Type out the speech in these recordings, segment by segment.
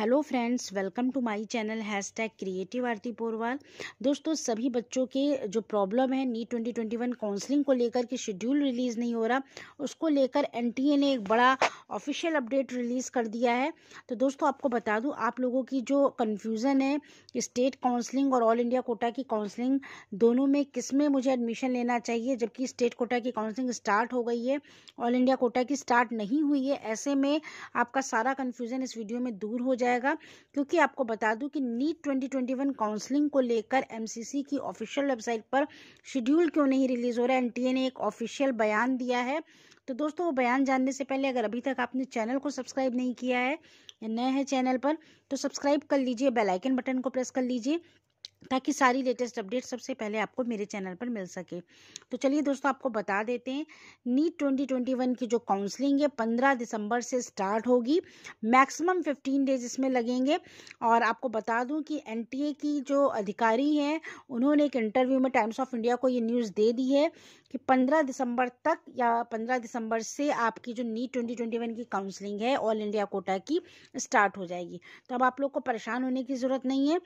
hello friends welcome to my channel hashtag creative Aarti Porwal दोस्तों सभी बच्चों के जो प्रॉब्लम है नीट 2021 काउंसलिंग को लेकर के शेड्यूल रिलीज़ नहीं हो रहा उसको लेकर एन एक बड़ा ऑफिशियल अपडेट रिलीज़ कर दिया है तो दोस्तों आपको बता दूँ आप लोगों की जो कन्फ्यूज़न है स्टेट काउंसलिंग और ऑल इंडिया कोटा की काउंसलिंग दोनों में किस में मुझे एडमिशन लेना चाहिए जबकि स्टेट कोटा की काउंसलिंग स्टार्ट हो गई है ऑल इंडिया कोटा की स्टार्ट नहीं हुई है ऐसे में आपका सारा कन्फ्यूज़न इस वीडियो में दूर हो जाएगा क्योंकि आपको बता दूँ कि नीट ट्वेंटी काउंसलिंग को लेकर एम की ऑफिशियल वेबसाइट पर शेड्यूल क्यों नहीं रिलीज़ हो रहा है एन ने एक ऑफिशियल बयान दिया है तो दोस्तों वो बयान जानने से पहले अगर अभी तक तक आपने चैनल को सब्सक्राइब नहीं किया है नए हैं चैनल पर तो सब्सक्राइब कर लीजिए बेल आइकन बटन को प्रेस कर लीजिए ताकि सारी लेटेस्ट अपडेट सबसे पहले आपको मेरे चैनल पर मिल सके तो चलिए दोस्तों आपको बता देते हैं नीट 2021 की जो काउंसलिंग है 15 दिसंबर से स्टार्ट होगी मैक्सिमम 15 डेज इसमें लगेंगे और आपको बता दूं कि एनटीए की जो अधिकारी हैं उन्होंने एक इंटरव्यू में टाइम्स ऑफ इंडिया को ये न्यूज़ दे दी है कि पंद्रह दिसंबर तक या पंद्रह दिसंबर से आपकी जो नीट ट्वेंटी की काउंसलिंग है ऑल इंडिया कोटा की स्टार्ट हो जाएगी तो अब आप लोग को परेशान होने की ज़रूरत नहीं है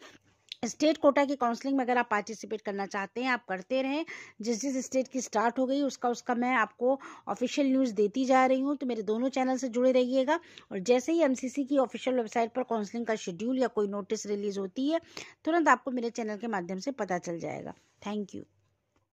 स्टेट कोटा की काउंसलिंग में अगर आप पार्टिसिपेट करना चाहते हैं आप करते रहें जिस जिस स्टेट की स्टार्ट हो गई उसका उसका मैं आपको ऑफिशियल न्यूज़ देती जा रही हूँ तो मेरे दोनों चैनल से जुड़े रहिएगा और जैसे ही एमसीसी की ऑफिशियल वेबसाइट पर काउंसलिंग का शेड्यूल या कोई नोटिस रिलीज होती है तुरंत आपको मेरे चैनल के माध्यम से पता चल जाएगा थैंक यू